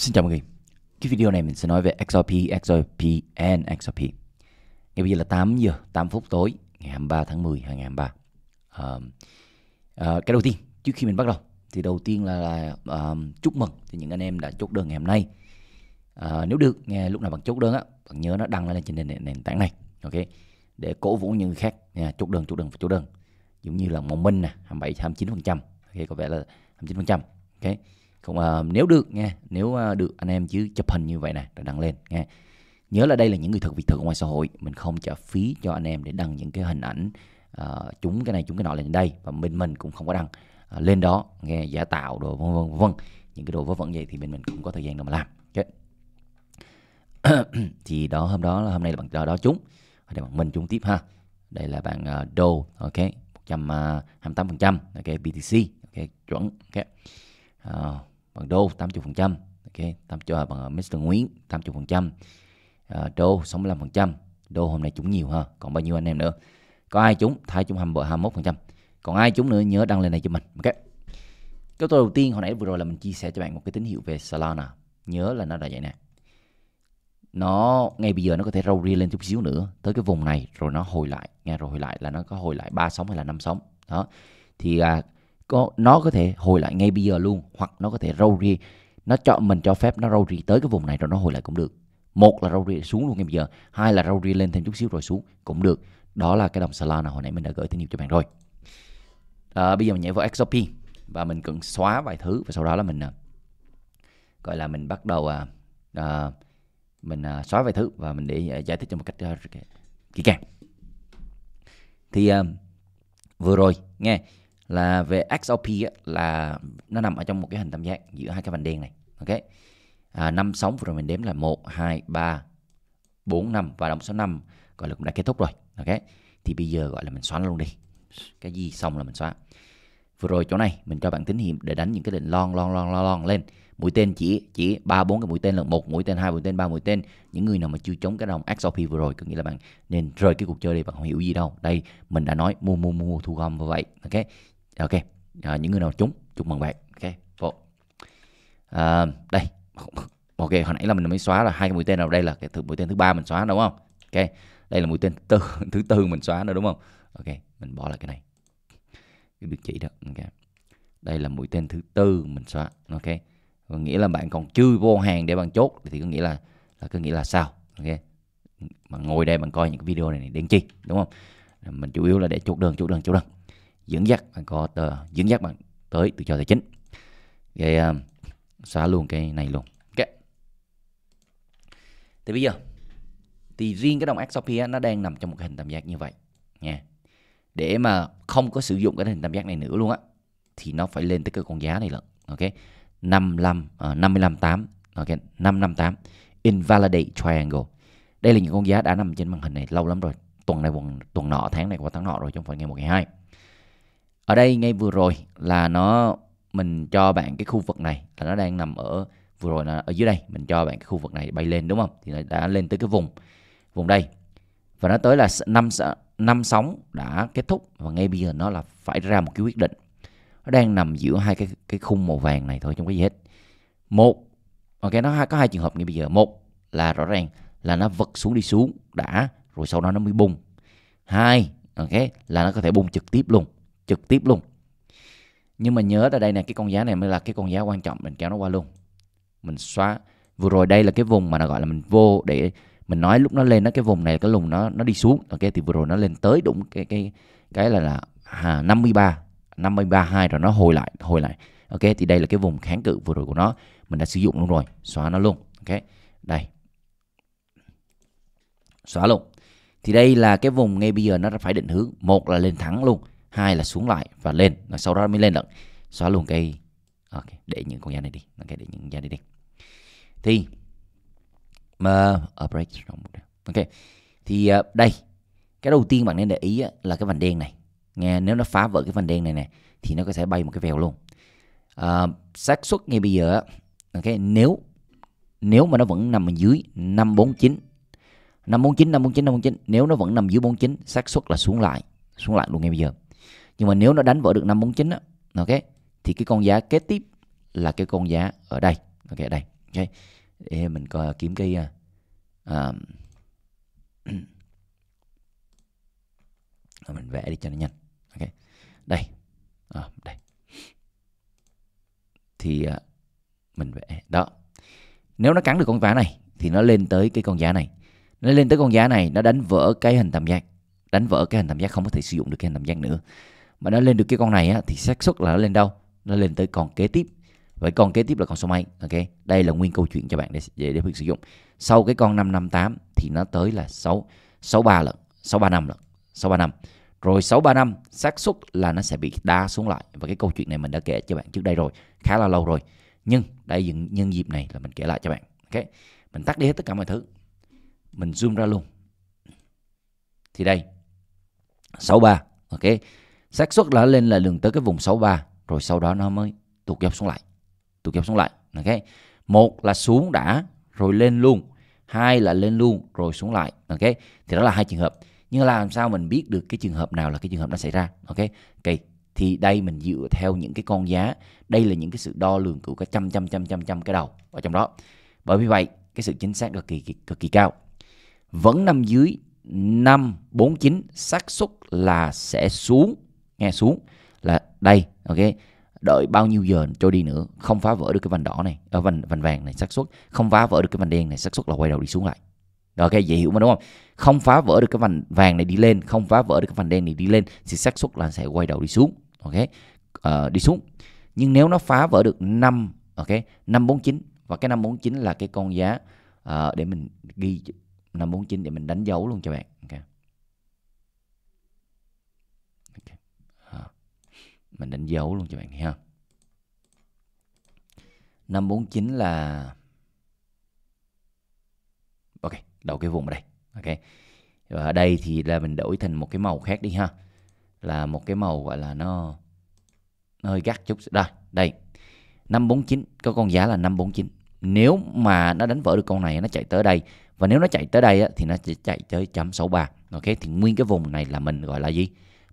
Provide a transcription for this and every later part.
Xin chào mọi người Cái video này mình sẽ nói về XRP, XRP and XRP Ngày bây giờ là 8 giờ, 8 phút tối Ngày 23 tháng 10, 2023 uh, uh, Cái đầu tiên, trước khi mình bắt đầu Thì đầu tiên là, là uh, chúc mừng cho những anh em đã chốt đơn ngày hôm nay uh, Nếu được, nghe lúc nào bạn chốt đơn á Bạn nhớ nó đăng lên trên nền, nền tảng này ok Để cổ vũ những người khác nha, à, Chốt đơn, chốt đơn, chốt đơn Giống như là một Minh nè, 27, 29% Ok, có vẻ là 29% Ok cũng à, nếu được nghe nếu à, được anh em chứ chụp hình như vậy này rồi đăng lên nghe nhớ là đây là những người thật việc thực ngoài xã hội mình không trả phí cho anh em để đăng những cái hình ảnh à, ờ, chúng cái này chúng cái nọ lên đây và bên mình cũng không có đăng à, lên đó nghe giả tạo đồ vân vân vân những cái đồ vớ vẩn vậy thì bên mình không có thời gian đâu mà làm okay. thì đó hôm đó là hôm nay là bạn đó, đó chúng đây bạn mình chúng tiếp ha đây là bạn uh, đô ok 128 phần trăm ok BTC ok chuẩn ok uh, bằng đô 80%, ok, tám cho bằng ờ, Mr. Nguyễn 80%, trăm, ờ, đô 65%, đô hôm nay chúng nhiều ha, còn bao nhiêu anh em nữa? Có ai trúng, thái trúng 21%. Còn ai chúng nữa nhớ đăng lên này cho mình, ok. Câu tôi đầu tiên hồi nãy vừa rồi là mình chia sẻ cho bạn một cái tín hiệu về Solana, nhớ là nó là vậy nè. Nó ngay bây giờ nó có thể râu ria lên chút xíu nữa tới cái vùng này rồi nó hồi lại, nghe rồi hồi lại là nó có hồi lại ba sóng hay là năm sóng. Đó. Thì à, có nó có thể hồi lại ngay bây giờ luôn hoặc nó có thể râu ri nó cho mình cho phép nó râu ri tới cái vùng này rồi nó hồi lại cũng được một là râu ri xuống luôn ngay bây giờ hai là râu ri lên thêm chút xíu rồi xuống cũng được đó là cái đồng Solana hồi nãy mình đã gửi tín hiệu cho bạn rồi à, bây giờ mình nhảy vào XRP và mình cần xóa vài thứ và sau đó là mình à, gọi là mình bắt đầu à, à, mình à, xóa vài thứ và mình để à, giải thích cho một cách à, kỹ càng thì à, vừa rồi nghe là về XOP á, là nó nằm ở trong một cái hình tam giác giữa hai cái vành đen này ok à, năm sóng vừa rồi mình đếm là 1, 2, 3, 4, 5 và đồng số 5 gọi là cũng đã kết thúc rồi ok thì bây giờ gọi là mình xóa luôn đi cái gì xong là mình xóa vừa rồi chỗ này mình cho bạn tín hiệu để đánh những cái lệnh lon lon lon lon lon lên mũi tên chỉ chỉ ba bốn cái mũi tên là một mũi tên hai mũi tên ba mũi tên những người nào mà chưa chống cái đồng XOP vừa rồi có nghĩa là bạn nên rời cái cuộc chơi đi bạn không hiểu gì đâu đây mình đã nói mua mua mua thu gom như vậy ok ok à, những người nào trúng chúc mừng bạn ok vô à, đây ok hồi nãy là mình mới xóa là hai cái mũi tên nào đây là cái thứ mũi tên thứ ba mình xóa đúng không ok đây là mũi tên thứ tư, thứ tư mình xóa nữa đúng không ok mình bỏ lại cái này cái việc chỉ đó ok đây là mũi tên thứ tư mình xóa ok có nghĩa là bạn còn chưa vô hàng để bạn chốt thì có nghĩa là là có nghĩa là sao ok mà ngồi đây bạn coi những cái video này, này đến chi đúng không mình chủ yếu là để chốt đơn chốt đơn chốt đơn dẫn dắt bạn có tờ dẫn dắt bạn tới tự do tài chính vậy um, à, xóa luôn cái này luôn ok thì bây giờ thì riêng cái đồng XRP nó đang nằm trong một hình tam giác như vậy nha để mà không có sử dụng cái hình tam giác này nữa luôn á thì nó phải lên tới cái con giá này lận ok 55 uh, 55 8 ok 558 invalidate triangle đây là những con giá đã nằm trên màn hình này lâu lắm rồi tuần này tuần tuần nọ tháng này qua tháng nọ rồi không phải ngày một ngày hai ở đây ngay vừa rồi là nó mình cho bạn cái khu vực này là nó đang nằm ở vừa rồi là ở dưới đây mình cho bạn cái khu vực này bay lên đúng không thì nó đã lên tới cái vùng vùng đây và nó tới là năm năm sóng đã kết thúc và ngay bây giờ nó là phải ra một cái quyết định nó đang nằm giữa hai cái cái khung màu vàng này thôi không có gì hết một ok nó có hai trường hợp ngay bây giờ một là rõ ràng là nó vật xuống đi xuống đã rồi sau đó nó mới bung hai ok là nó có thể bung trực tiếp luôn trực tiếp luôn nhưng mà nhớ ra đây nè cái con giá này mới là cái con giá quan trọng mình kéo nó qua luôn mình xóa vừa rồi đây là cái vùng mà nó gọi là mình vô để mình nói lúc nó lên nó cái vùng này cái lùng nó nó đi xuống ok thì vừa rồi nó lên tới đúng cái cái cái là là à, 53 53 2 rồi nó hồi lại hồi lại ok thì đây là cái vùng kháng cự vừa rồi của nó mình đã sử dụng luôn rồi xóa nó luôn ok đây xóa luôn thì đây là cái vùng ngay bây giờ nó phải định hướng một là lên thẳng luôn hai là xuống lại và lên rồi sau đó mới lên lận xóa luôn cái ok để những con da này đi ok để những da này đi thì mà ở ờ, break ok thì ờ, đây cái đầu tiên bạn nên để ý là cái vành đen này nghe nếu nó phá vỡ cái vành đen này này thì nó có thể bay một cái vèo luôn à, xác suất ngay bây giờ ok nếu nếu mà nó vẫn nằm dưới 549 549 549 549 nếu nó vẫn nằm dưới 49 xác suất là xuống lại xuống lại luôn ngay bây giờ nhưng mà nếu nó đánh vỡ được 549 á ok thì cái con giá kế tiếp là cái con giá ở đây ok ở đây ok để mình coi kiếm cái uh, mình vẽ đi cho nó nhanh ok đây à, đây thì uh, mình vẽ đó nếu nó cắn được con giá này thì nó lên tới cái con giá này nó lên tới con giá này nó đánh vỡ cái hình tam giác đánh vỡ cái hình tam giác không có thể sử dụng được cái hình tam giác nữa mà nó lên được cái con này á, thì xác suất là nó lên đâu nó lên tới con kế tiếp vậy con kế tiếp là con số mấy ok đây là nguyên câu chuyện cho bạn để để, để sử dụng sau cái con 558 thì nó tới là 6 63 lần 635 lần 635 rồi 635 xác suất là nó sẽ bị đa xuống lại và cái câu chuyện này mình đã kể cho bạn trước đây rồi khá là lâu rồi nhưng đây những nhân dịp này là mình kể lại cho bạn ok mình tắt đi hết tất cả mọi thứ mình zoom ra luôn thì đây 63 ok xác suất là lên là lần tới cái vùng 63 rồi sau đó nó mới tụt dốc xuống lại tụt dốc xuống lại ok một là xuống đã rồi lên luôn hai là lên luôn rồi xuống lại ok thì đó là hai trường hợp nhưng làm sao mình biết được cái trường hợp nào là cái trường hợp nó xảy ra ok ok thì đây mình dựa theo những cái con giá đây là những cái sự đo lường của cái trăm trăm trăm trăm trăm cái đầu ở trong đó bởi vì vậy cái sự chính xác cực kỳ cực kỳ cao vẫn nằm dưới 549 xác suất là sẽ xuống nghe xuống là đây ok đợi bao nhiêu giờ cho đi nữa không phá vỡ được cái vành đỏ này ở ờ, vành vành vàng này xác suất không phá vỡ được cái vành đen này xác suất là quay đầu đi xuống lại ok dễ hiểu mà đúng không không phá vỡ được cái vành vàng này đi lên không phá vỡ được cái vành đen này đi lên thì xác suất là sẽ quay đầu đi xuống ok à, đi xuống nhưng nếu nó phá vỡ được năm ok năm bốn chín và cái năm bốn chín là cái con giá à, để mình ghi năm bốn chín để mình đánh dấu luôn cho bạn okay. mình đánh dấu luôn cho bạn ha 549 là ok đầu cái vùng ở đây ok và ở đây thì là mình đổi thành một cái màu khác đi ha là một cái màu gọi là nó nó hơi gắt chút rồi đây 549 có con giá là 549 nếu mà nó đánh vỡ được con này nó chạy tới đây và nếu nó chạy tới đây á, thì nó sẽ chạy tới 163 ok thì nguyên cái vùng này là mình gọi là gì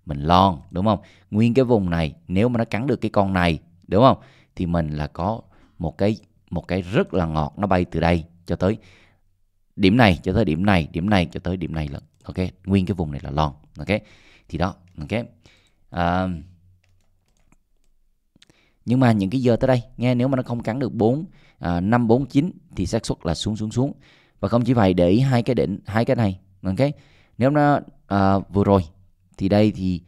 mình lon đúng không nguyên cái vùng này nếu mà nó cắn được cái con này đúng không thì mình là có một cái một cái rất là ngọt nó bay từ đây cho tới điểm này cho tới điểm này điểm này cho tới điểm này là ok nguyên cái vùng này là lon ok thì đó ok à, nhưng mà những cái giờ tới đây nghe nếu mà nó không cắn được bốn à, năm bốn chín thì xác suất là xuống xuống xuống và không chỉ vậy để ý hai cái đỉnh hai cái này ok nếu nó à, vừa rồi thì đây thì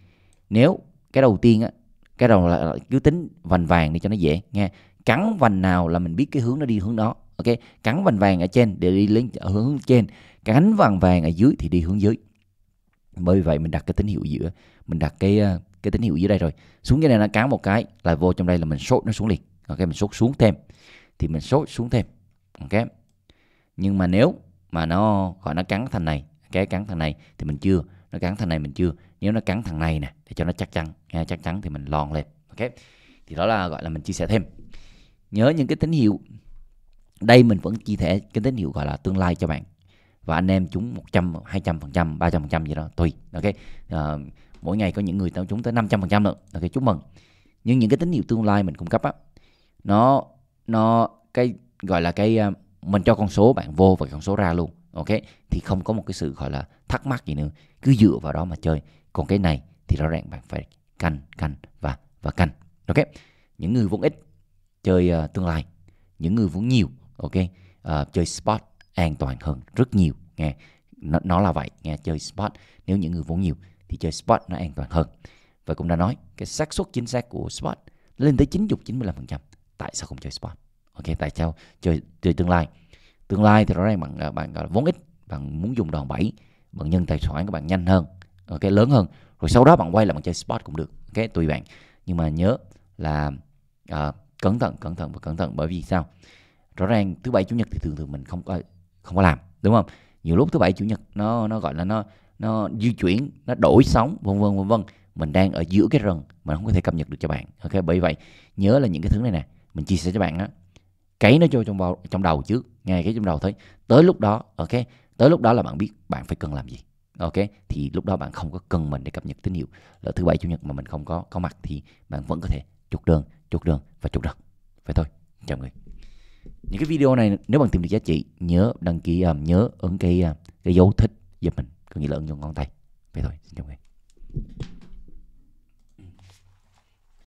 nếu cái đầu tiên á cái đầu là, là cứ tính vành vàng đi cho nó dễ nghe cắn vành nào là mình biết cái hướng nó đi hướng đó ok cắn vành vàng ở trên để đi lên hướng trên cắn vàng vàng ở dưới thì đi hướng dưới bởi vì vậy mình đặt cái tín hiệu giữa mình đặt cái ờ, cái tín hiệu dưới đây rồi xuống dưới này nó cắn một cái là vô trong đây là mình sốt nó xuống liền ok mình sốt xuống thêm thì mình sốt xuống thêm ok nhưng mà nếu mà nó gọi nó cắn thành này cái cắn thằng này thì mình chưa nó cắn thằng này mình chưa nếu nó cắn thằng này nè để cho nó chắc chắn nghe chắc chắn thì mình lon lên ok thì đó là gọi là mình chia sẻ thêm nhớ những cái tín hiệu đây mình vẫn chia sẻ cái tín hiệu gọi là tương lai cho bạn và anh em chúng 100, 200 phần trăm 300 phần trăm gì đó tùy ok à, mỗi ngày có những người tao chúng tới 500 phần trăm nữa ok chúc mừng nhưng những cái tín hiệu tương lai mình cung cấp á nó nó cái gọi là cái ờ, mình cho con số bạn vô và con số ra luôn ok thì không có một cái sự gọi là thắc mắc gì nữa cứ dựa vào đó mà chơi còn cái này thì rõ ràng bạn phải canh canh và và canh ok những người vốn ít chơi uh, tương lai những người vốn nhiều ok uh, chơi spot an toàn hơn rất nhiều nghe nó, nó là vậy nghe chơi spot nếu những người vốn nhiều thì chơi spot nó an toàn hơn và cũng đã nói cái xác suất chính xác của spot lên tới 90 95% tại sao không chơi spot ok tại sao chơi chơi tương lai tương lai thì rõ ràng bạn à, bạn gọi là vốn ít bạn muốn dùng đòn bẩy bạn nhân tài sản của bạn nhanh hơn ok lớn hơn rồi sau đó bạn quay lại bạn chơi spot cũng được ok tùy bạn nhưng mà nhớ là uh, cẩn thận cẩn thận và cẩn thận bởi vì sao rõ ràng thứ bảy chủ nhật thì thường thường mình không có không có làm đúng không nhiều lúc thứ bảy chủ nhật nó nó gọi là nó nó di chuyển nó đổi sóng vân vân vân vân mình đang ở giữa cái rừng mình không có thể cập nhật được cho bạn ok bởi vậy nhớ là những cái thứ này nè mình chia sẻ cho bạn á cấy nó vô trong bao, trong đầu trước nghe cái trong đầu thấy tới lúc đó ok tới lúc đó là bạn biết bạn phải cần làm gì ok thì lúc đó bạn không có cần mình để cập nhật tín hiệu là thứ bảy chủ nhật mà mình không có có mặt thì bạn vẫn có thể chốt đơn chốt đơn và chốt đơn vậy thôi chào mọi người những cái video này nếu bạn tìm được giá trị nhớ đăng ký um, nhớ ấn cái uh, cái dấu thích giúp mình có nghĩa là ấn vào ngón tay vậy thôi xin chào mọi người